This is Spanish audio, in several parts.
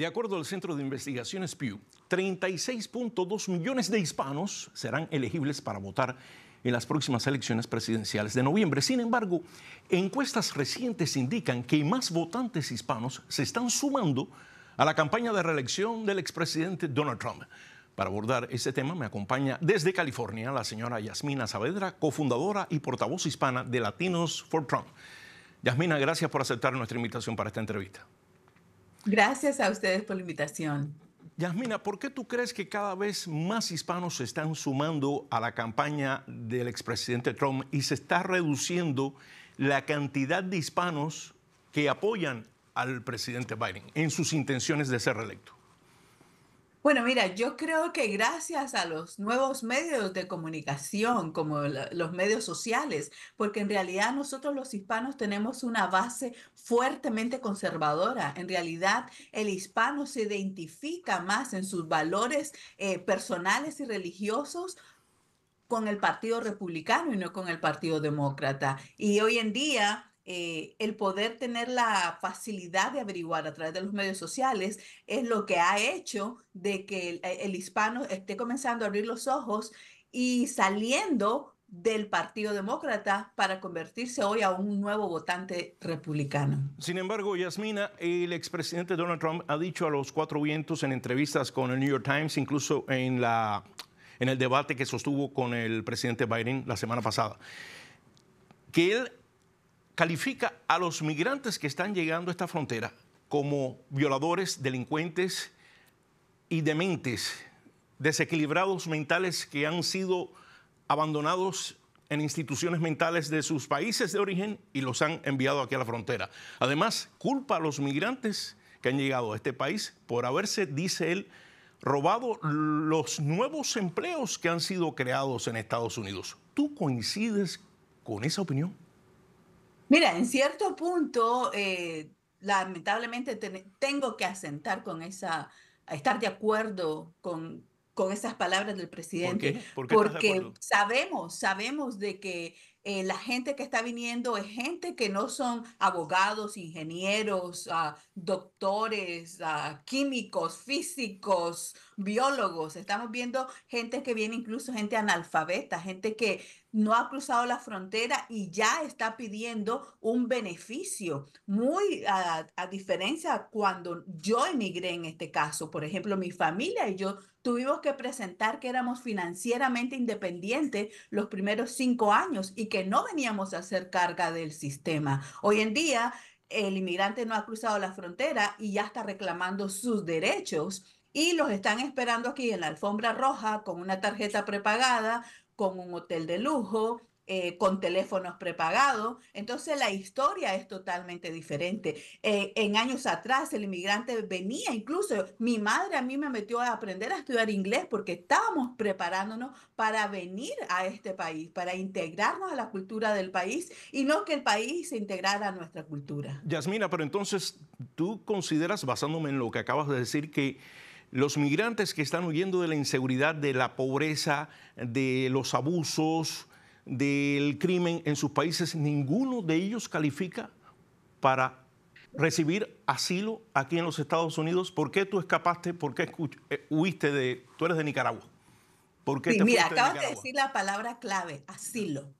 De acuerdo al Centro de Investigaciones Pew, 36.2 millones de hispanos serán elegibles para votar en las próximas elecciones presidenciales de noviembre. Sin embargo, encuestas recientes indican que más votantes hispanos se están sumando a la campaña de reelección del expresidente Donald Trump. Para abordar este tema me acompaña desde California la señora Yasmina Saavedra, cofundadora y portavoz hispana de Latinos for Trump. Yasmina, gracias por aceptar nuestra invitación para esta entrevista. Gracias a ustedes por la invitación. Yasmina, ¿por qué tú crees que cada vez más hispanos se están sumando a la campaña del expresidente Trump y se está reduciendo la cantidad de hispanos que apoyan al presidente Biden en sus intenciones de ser reelecto? Bueno, mira, yo creo que gracias a los nuevos medios de comunicación, como los medios sociales, porque en realidad nosotros los hispanos tenemos una base fuertemente conservadora. En realidad, el hispano se identifica más en sus valores eh, personales y religiosos con el Partido Republicano y no con el Partido Demócrata. Y hoy en día eh, el poder tener la facilidad de averiguar a través de los medios sociales es lo que ha hecho de que eh, el, hispano esté comenzando a abrir los ojos y saliendo del Partido Demócrata para convertirse hoy a un nuevo votante republicano. Sin embargo, Yasmina, el expresidente Donald Trump ha dicho a los cuatro vientos en entrevistas con el New York Times, incluso en, la, en el debate que sostuvo con el presidente Biden la semana pasada, que él califica a los migrantes que están llegando a esta frontera como violadores, delincuentes y dementes, desequilibrados mentales que han sido abandonados en instituciones mentales de sus países de origen y los han enviado aquí a la frontera. Además, culpa a los migrantes que han llegado a este país por haberse, dice él, robado los nuevos empleos que han sido creados en Estados Unidos. ¿Tú coincides con esa opinión? Mira, en cierto punto, eh, lamentablemente tengo que asentar con esa, estar de acuerdo con, esas palabras del presidente. porque sabemos, sabemos de que eh, la gente que está viniendo es gente que no son abogados, ingenieros, ah, doctores, ah, químicos, físicos, biólogos, estamos viendo gente que viene incluso gente analfabeta, gente que no ha cruzado la frontera y ya está pidiendo un beneficio, muy a, diferencia cuando yo emigré en este caso, por ejemplo, mi familia y yo tuvimos que presentar que éramos financieramente independientes los primeros cinco años y que no veníamos a ser carga del sistema. Hoy en día el inmigrante no ha cruzado la frontera y ya está reclamando sus derechos y los están esperando aquí en la alfombra roja con una tarjeta prepagada, con un hotel de lujo, eh, con teléfonos prepagados. Entonces la historia es totalmente diferente. Eh, en años atrás el inmigrante venía, incluso mi madre a mí me metió a aprender a estudiar inglés porque estábamos preparándonos para venir a este país, para integrarnos a la cultura del país y no que el país se integrara a nuestra cultura. Yasmina, pero entonces tú consideras, basándome en lo que acabas de decir, que los migrantes que están huyendo de la inseguridad, de la pobreza, de los abusos, del crimen en sus países, ninguno de ellos califica para recibir asilo aquí en los Estados Unidos. ¿Por qué tú escapaste? ¿Por qué eh, huiste de... Tú eres de Nicaragua. ¿Por qué sí, mira, acabas de, decir la palabra clave, asilo.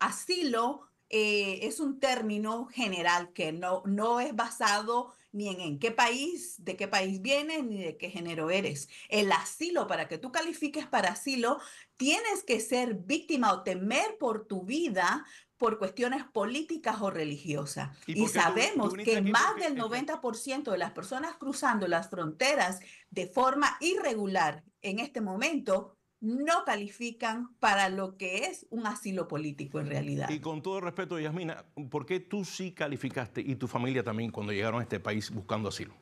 Asilo eh, es un término general que no, no es basado ni en, qué país, de qué país vienes, ni de qué género eres. El asilo, para que tú califiques para asilo, tienes que ser víctima o temer por tu vida por cuestiones políticas o religiosas. Y, sabemos que más del 90% de las personas cruzando las fronteras de forma irregular en este momento no califican para lo que es un asilo político en realidad. Y con todo respeto, Yasmina, ¿por qué tú sí calificaste y tu familia también cuando llegaron a este país buscando asilo?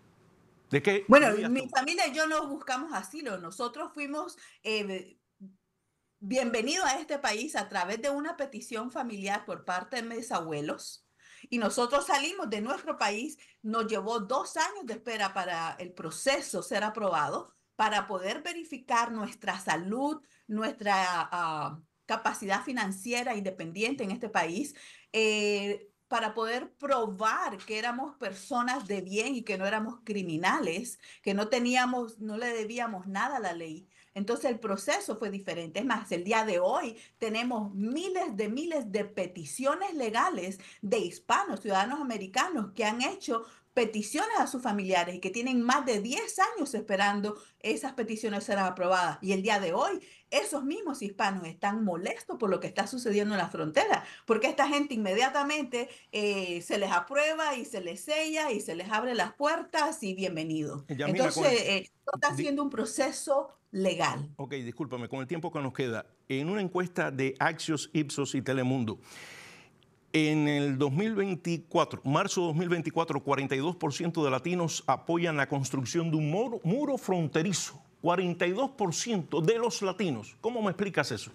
¿De qué bueno, mi familia y yo no buscamos asilo, nosotros fuimos... Eh, bienvenidos a este país a través de una petición familiar por parte de mis abuelos, y nosotros salimos de nuestro país, nos llevó dos años de espera para el proceso ser aprobado para poder verificar nuestra salud, nuestra ah, capacidad financiera independiente en este país, eh, para poder probar que éramos personas de bien y que no éramos criminales, que no teníamos, no le debíamos nada a la ley. Entonces el proceso fue diferente. Es más, el día de hoy tenemos miles de miles de peticiones legales de hispanos, ciudadanos americanos, que han hecho peticiones a sus familiares y que tienen más de 10 años esperando esas peticiones ser aprobadas. Y el día de hoy, esos mismos hispanos están molestos por lo que está sucediendo en la frontera, porque esta gente inmediatamente eh, se les aprueba y se les sella y se les abre las puertas y bienvenidos Entonces, eh, está haciendo un proceso legal. Ok, discúlpame, con el tiempo que nos queda, en una encuesta de Axios, Ipsos y Telemundo, en el 2024, marzo 2024, 42% de latinos apoyan la construcción de un muro, fronterizo. 42% de los latinos. ¿Cómo me explicas eso?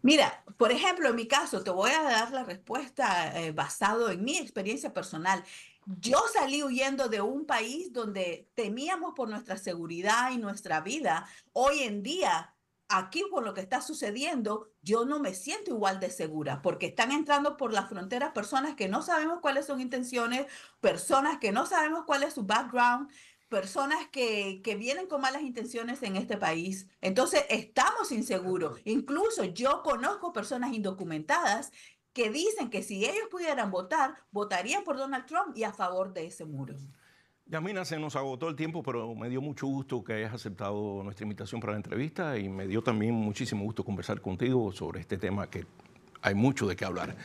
Mira, por ejemplo, en mi caso, te voy a dar la respuesta eh, basado en mi experiencia personal. Yo salí huyendo de un país donde temíamos por nuestra seguridad y nuestra vida. Hoy en día aquí con lo que está sucediendo, yo no me siento igual de segura, porque están entrando por las fronteras personas que no sabemos cuáles son intenciones, personas que no sabemos cuál es su background, personas que, que, vienen con malas intenciones en este país. Entonces, estamos inseguros. Incluso yo conozco personas indocumentadas que dicen que si ellos pudieran votar, votarían por Donald Trump y a favor de ese muro. Yasmina, se nos agotó el tiempo, pero me dio mucho gusto que hayas aceptado nuestra invitación para la entrevista y me dio también muchísimo gusto conversar contigo sobre este tema que hay mucho de qué hablar.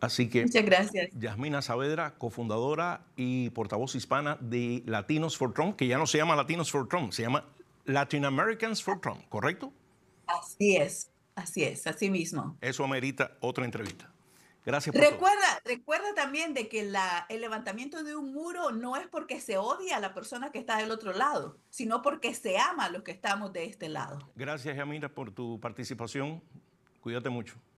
Así que. Muchas gracias. Yasmina Saavedra, cofundadora y portavoz hispana de Latinos for Trump, que ya no se llama Latinos for Trump, se llama Latin Americans for Trump, ¿correcto? Así es, así es, así mismo. Eso amerita otra entrevista. Gracias. recuerda, recuerda también de que el levantamiento de un muro no es porque se odia a la persona que está del otro lado, sino porque se ama a los que estamos de este lado. Gracias, Yamira, por tu participación. Cuídate mucho.